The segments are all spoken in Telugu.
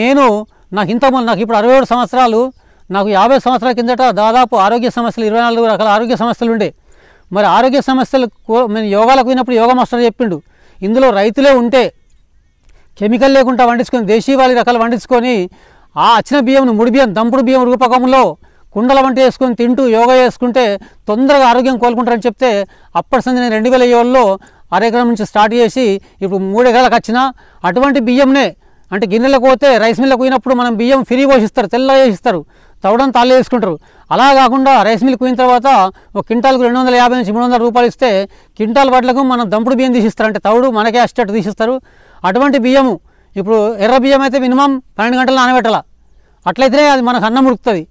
నేను నాకు ఇంతకుముందు నాకు ఇప్పుడు అరవై ఏడు సంవత్సరాలు నాకు యాభై సంవత్సరాల కిందట దాదాపు ఆరోగ్య సమస్యలు ఇరవై నాలుగు రకాల ఆరోగ్య సమస్యలు ఉండే మరి ఆరోగ్య సమస్యలు నేను యోగాలకు పోయినప్పుడు యోగ మాస్టర్ చెప్పిండు ఇందులో రైతులే ఉంటే కెమికల్ లేకుండా వండించుకొని వాళ్ళ రకాలు వండించుకొని ఆ వచ్చిన బియ్యం ముడి బియ్యం దంపుడు బియ్యం రూపకంలో కుండల వంట వేసుకొని తింటూ యోగా చేసుకుంటే తొందరగా ఆరోగ్యం కోలుకుంటారని చెప్తే అప్పటి సంది నేను రెండు వేల ఏళ్ళలో అరెకరం నుంచి స్టార్ట్ చేసి ఇప్పుడు మూడేళ్ళకి వచ్చిన అటువంటి బియ్యంనే అంటే గిన్నెలకు పోతే రైస్ మిల్లకు పోయినప్పుడు మనం బియ్యం ఫ్రీ పోషిస్తారు తెల్ల వేసిస్తారు తవడం తాళ్ళు వేసుకుంటారు అలా కాకుండా రైస్ మిల్క్ పోయిన తర్వాత ఒక కింటాల్కు రెండు వందల యాభై నుంచి మూడు వందల రూపాయలు ఇస్తే కింటాల్ బట్టలకు మనం దంపుడు బియ్యం తీసిస్తారు అంటే తవుడు మనకే అష్టట్టు తీసిస్తారు అటువంటి బియ్యము ఇప్పుడు ఎర్ర బియ్యం అయితే మినిమం పన్నెండు గంటలు నానబెట్టాల అట్లయితేనే అది మనకు అన్నం ఉడుకుతుంది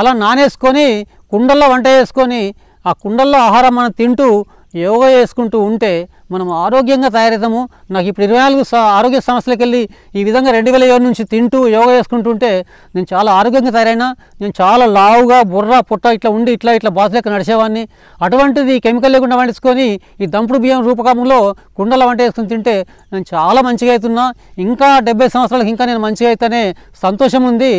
అలా నానేసుకొని కుండల్లో వంట చేసుకొని ఆ కుండల్లో ఆహారం మనం తింటూ యోగా చేసుకుంటూ ఉంటే మనం ఆరోగ్యంగా తయారవుతాము నాకు ఇప్పుడు ఇరవై నాలుగు ఆరోగ్య సమస్యలకు వెళ్ళి ఈ విధంగా రెండు వేల ఇరవై నుంచి తింటూ యోగా చేసుకుంటుంటే నేను చాలా ఆరోగ్యంగా తయారైనా నేను చాలా లావుగా బుర్ర పుట్ట ఇట్లా ఉండి ఇట్లా ఇట్లా లెక్క నడిచేవాడిని అటువంటిది కెమికల్ లేకుండా వండించుకొని ఈ దంపుడు బియ్యం రూపకంలో కుండల వంట వేసుకుని తింటే నేను చాలా మంచిగా అవుతున్నా ఇంకా డెబ్బై సంవత్సరాలకు ఇంకా నేను మంచిగా అయితేనే సంతోషం ఉంది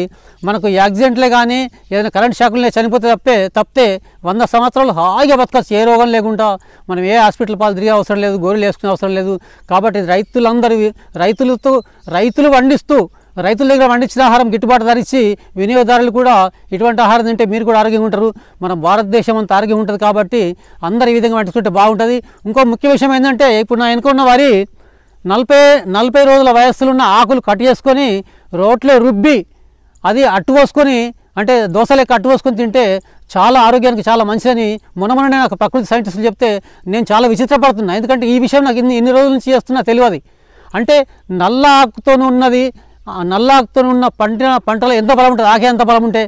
మనకు యాక్సిడెంట్లే కానీ ఏదైనా కరెంట్ షాకులనే చనిపోతే తప్పే తప్పితే వంద సంవత్సరాలు హాయిగా బతకచ్చు ఏ రోగం లేకుండా మనం ఏ హాస్పిటల్ పాలు తిరిగే అవసరం లేదు గోరులు వేసుకునే అవసరం లేదు కాబట్టి రైతులందరూ రైతులతో రైతులు పండిస్తూ రైతుల దగ్గర వండించిన ఆహారం గిట్టుబాటు ధరించి వినియోగదారులు కూడా ఇటువంటి ఆహారం తింటే మీరు కూడా ఆరోగ్యంగా ఉంటారు మన భారతదేశం అంత ఆరోగ్యం ఉంటుంది కాబట్టి అందరు ఈ విధంగా పండించుకుంటే బాగుంటుంది ఇంకో ముఖ్య విషయం ఏంటంటే ఇప్పుడు నా వెనుకున్న వారి నలభై నలభై రోజుల వయస్సులో ఉన్న ఆకులు కట్ చేసుకొని రోట్లో రుబ్బి అది అట్టు పోసుకొని అంటే దోశలే కట్టుకోసుకొని తింటే చాలా ఆరోగ్యానికి చాలా మంచిదని మొన్నమొన్ననే నాకు ప్రకృతి సైంటిస్టులు చెప్తే నేను చాలా విచిత్రపడుతున్నాను ఎందుకంటే ఈ విషయం నాకు ఇన్ని ఇన్ని రోజుల నుంచి చేస్తున్నా తెలియదు అంటే నల్ల ఆకుతోనే ఉన్నది నల్ల ఆకుతోనే ఉన్న పంట పంటలో ఎంత బలం ఉంటుంది ఆకే ఎంత బలం ఉంటే